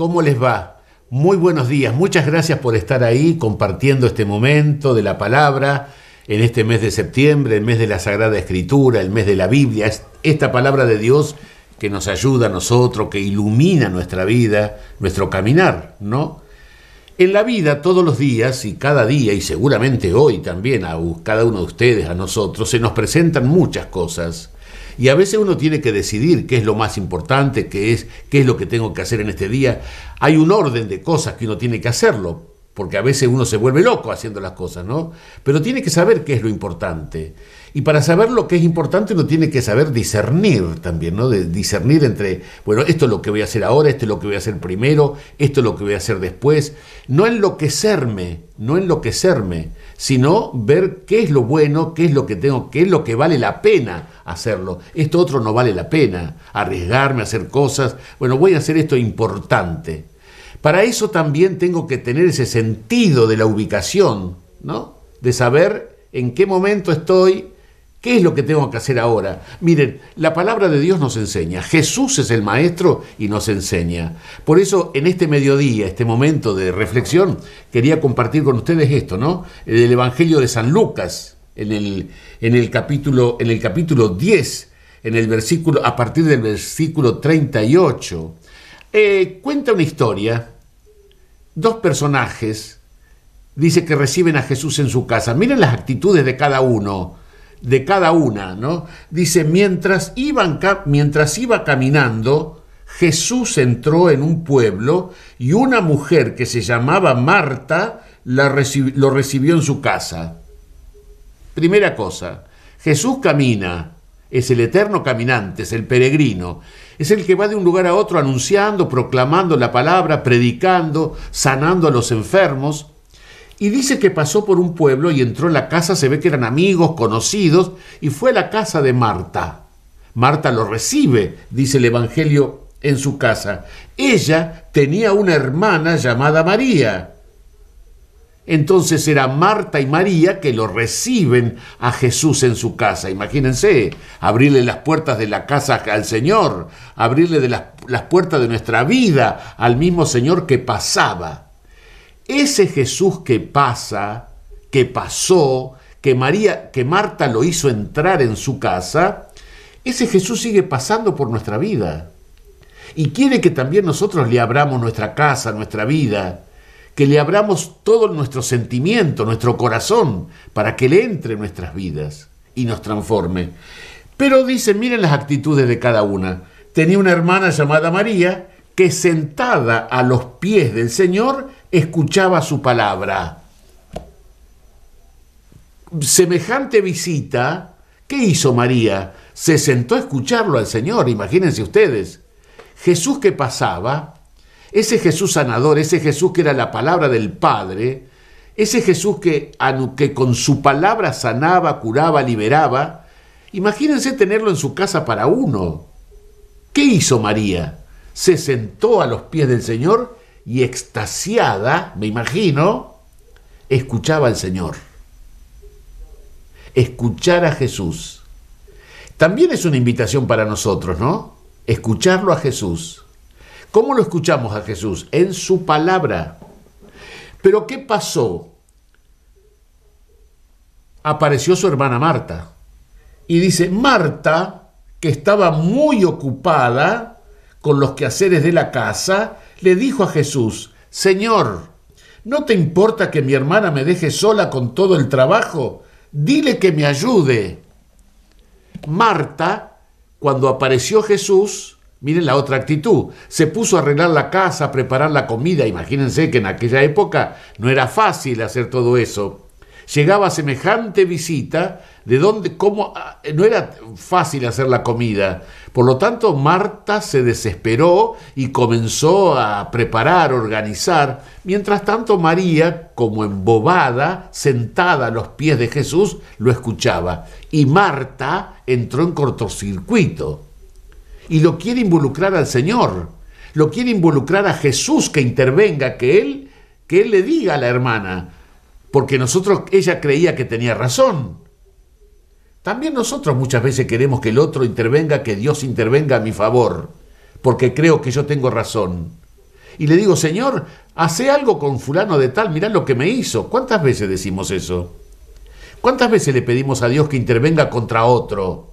¿Cómo les va? Muy buenos días, muchas gracias por estar ahí compartiendo este momento de la palabra en este mes de septiembre, el mes de la Sagrada Escritura, el mes de la Biblia, esta palabra de Dios que nos ayuda a nosotros, que ilumina nuestra vida, nuestro caminar, ¿no? En la vida todos los días y cada día y seguramente hoy también a cada uno de ustedes, a nosotros, se nos presentan muchas cosas y a veces uno tiene que decidir qué es lo más importante, qué es, qué es lo que tengo que hacer en este día. Hay un orden de cosas que uno tiene que hacerlo, porque a veces uno se vuelve loco haciendo las cosas, ¿no? Pero tiene que saber qué es lo importante. Y para saber lo que es importante uno tiene que saber discernir también, ¿no? discernir entre, bueno, esto es lo que voy a hacer ahora, esto es lo que voy a hacer primero, esto es lo que voy a hacer después. No enloquecerme, no enloquecerme, sino ver qué es lo bueno, qué es lo que tengo, qué es lo que vale la pena hacerlo. Esto otro no vale la pena, arriesgarme a hacer cosas. Bueno, voy a hacer esto importante. Para eso también tengo que tener ese sentido de la ubicación, ¿no? De saber en qué momento estoy, qué es lo que tengo que hacer ahora. Miren, la palabra de Dios nos enseña, Jesús es el Maestro y nos enseña. Por eso en este mediodía, este momento de reflexión, quería compartir con ustedes esto, ¿no? El Evangelio de San Lucas, en el, en el, capítulo, en el capítulo 10, en el versículo, a partir del versículo 38. Eh, cuenta una historia. Dos personajes, dice que reciben a Jesús en su casa. Miren las actitudes de cada uno, de cada una, ¿no? Dice, mientras, iban, mientras iba caminando, Jesús entró en un pueblo y una mujer que se llamaba Marta lo recibió en su casa. Primera cosa, Jesús camina, es el eterno caminante, es el peregrino, es el que va de un lugar a otro anunciando, proclamando la palabra, predicando, sanando a los enfermos. Y dice que pasó por un pueblo y entró en la casa, se ve que eran amigos, conocidos, y fue a la casa de Marta. Marta lo recibe, dice el Evangelio, en su casa. Ella tenía una hermana llamada María, entonces era Marta y María que lo reciben a Jesús en su casa. Imagínense, abrirle las puertas de la casa al Señor, abrirle de las, las puertas de nuestra vida al mismo Señor que pasaba. Ese Jesús que pasa, que pasó, que María, que Marta lo hizo entrar en su casa, ese Jesús sigue pasando por nuestra vida. Y quiere que también nosotros le abramos nuestra casa, nuestra vida que le abramos todo nuestro sentimiento, nuestro corazón, para que le entre en nuestras vidas y nos transforme. Pero dicen, miren las actitudes de cada una. Tenía una hermana llamada María que sentada a los pies del Señor escuchaba su palabra. Semejante visita, ¿qué hizo María? Se sentó a escucharlo al Señor, imagínense ustedes. Jesús que pasaba, ese Jesús sanador, ese Jesús que era la palabra del Padre, ese Jesús que, con su palabra sanaba, curaba, liberaba, imagínense tenerlo en su casa para uno. ¿Qué hizo María? Se sentó a los pies del Señor y extasiada, me imagino, escuchaba al Señor. Escuchar a Jesús. También es una invitación para nosotros, ¿no? Escucharlo a Jesús. ¿Cómo lo escuchamos a Jesús? En su palabra. Pero ¿qué pasó? Apareció su hermana Marta y dice, Marta, que estaba muy ocupada con los quehaceres de la casa, le dijo a Jesús, Señor, ¿no te importa que mi hermana me deje sola con todo el trabajo? Dile que me ayude. Marta, cuando apareció Jesús, Miren la otra actitud. Se puso a arreglar la casa, a preparar la comida. Imagínense que en aquella época no era fácil hacer todo eso. Llegaba semejante visita, de donde, cómo, ah, no era fácil hacer la comida. Por lo tanto, Marta se desesperó y comenzó a preparar, organizar. Mientras tanto, María, como embobada, sentada a los pies de Jesús, lo escuchaba. Y Marta entró en cortocircuito y lo quiere involucrar al Señor, lo quiere involucrar a Jesús que intervenga, que él, que él le diga a la hermana, porque nosotros, ella creía que tenía razón. También nosotros muchas veces queremos que el otro intervenga, que Dios intervenga a mi favor, porque creo que yo tengo razón. Y le digo, Señor, hace algo con fulano de tal, mirá lo que me hizo. ¿Cuántas veces decimos eso? ¿Cuántas veces le pedimos a Dios que intervenga contra otro?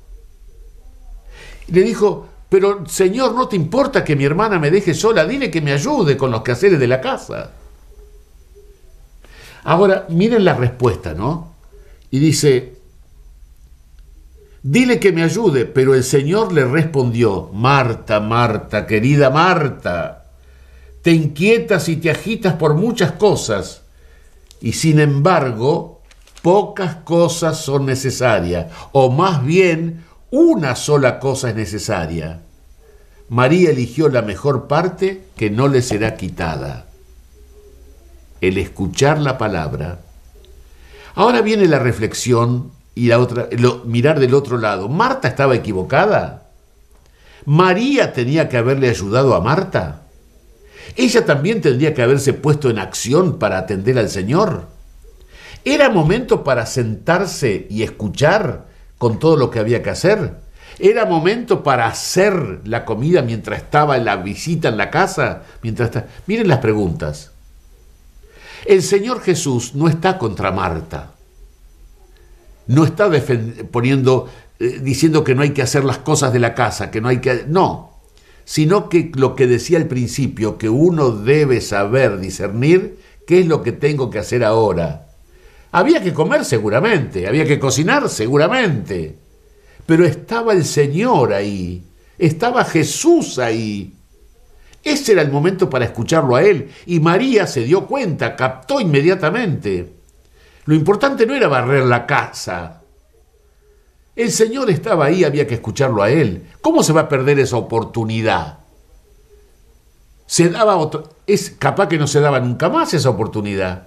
Y le dijo, pero, Señor, no te importa que mi hermana me deje sola, dile que me ayude con los quehaceres de la casa. Ahora, miren la respuesta, ¿no? Y dice, dile que me ayude, pero el Señor le respondió, Marta, Marta, querida Marta, te inquietas y te agitas por muchas cosas, y sin embargo, pocas cosas son necesarias, o más bien, una sola cosa es necesaria. María eligió la mejor parte que no le será quitada, el escuchar la palabra. Ahora viene la reflexión y la otra, mirar del otro lado. ¿Marta estaba equivocada? ¿María tenía que haberle ayudado a Marta? ¿Ella también tendría que haberse puesto en acción para atender al Señor? ¿Era momento para sentarse y escuchar con todo lo que había que hacer? ¿Era momento para hacer la comida mientras estaba la visita en la casa? Mientras Miren las preguntas. El Señor Jesús no está contra Marta. No está poniendo, eh, diciendo que no hay que hacer las cosas de la casa, que no hay que... No, sino que lo que decía al principio, que uno debe saber discernir qué es lo que tengo que hacer ahora había que comer seguramente, había que cocinar seguramente, pero estaba el Señor ahí, estaba Jesús ahí. Ese era el momento para escucharlo a él y María se dio cuenta, captó inmediatamente. Lo importante no era barrer la casa. El Señor estaba ahí, había que escucharlo a él. ¿Cómo se va a perder esa oportunidad? Se daba otro, es capaz que no se daba nunca más esa oportunidad.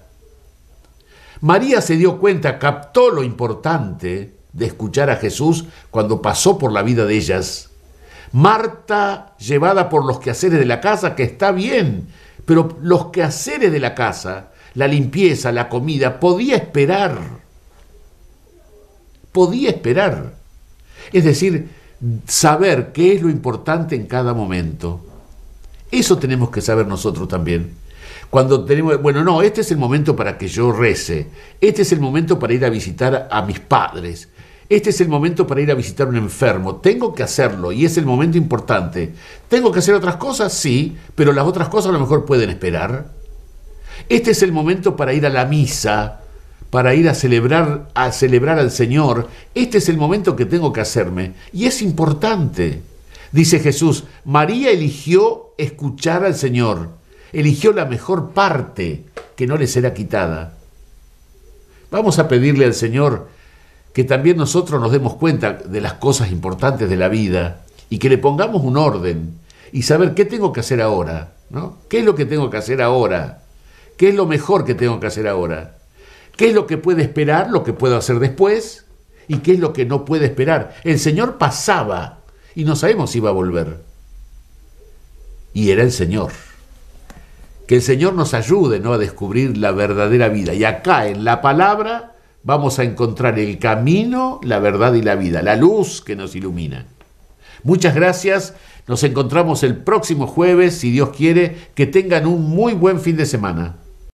María se dio cuenta, captó lo importante de escuchar a Jesús cuando pasó por la vida de ellas. Marta, llevada por los quehaceres de la casa, que está bien, pero los quehaceres de la casa, la limpieza, la comida, podía esperar. Podía esperar. Es decir, saber qué es lo importante en cada momento. Eso tenemos que saber nosotros también. Cuando tenemos, bueno, no, este es el momento para que yo rece, este es el momento para ir a visitar a mis padres, este es el momento para ir a visitar a un enfermo, tengo que hacerlo y es el momento importante. ¿Tengo que hacer otras cosas? Sí, pero las otras cosas a lo mejor pueden esperar. Este es el momento para ir a la misa, para ir a celebrar, a celebrar al Señor. Este es el momento que tengo que hacerme y es importante. Dice Jesús, María eligió escuchar al Señor eligió la mejor parte que no le será quitada. Vamos a pedirle al Señor que también nosotros nos demos cuenta de las cosas importantes de la vida y que le pongamos un orden y saber qué tengo que hacer ahora, ¿no? ¿Qué es lo que tengo que hacer ahora? ¿Qué es lo mejor que tengo que hacer ahora? ¿Qué es lo que puede esperar, lo que puedo hacer después? ¿Y qué es lo que no puede esperar? El Señor pasaba y no sabemos si iba a volver. Y era el Señor. Que el Señor nos ayude ¿no? a descubrir la verdadera vida. Y acá en la palabra vamos a encontrar el camino, la verdad y la vida, la luz que nos ilumina. Muchas gracias. Nos encontramos el próximo jueves, si Dios quiere. Que tengan un muy buen fin de semana.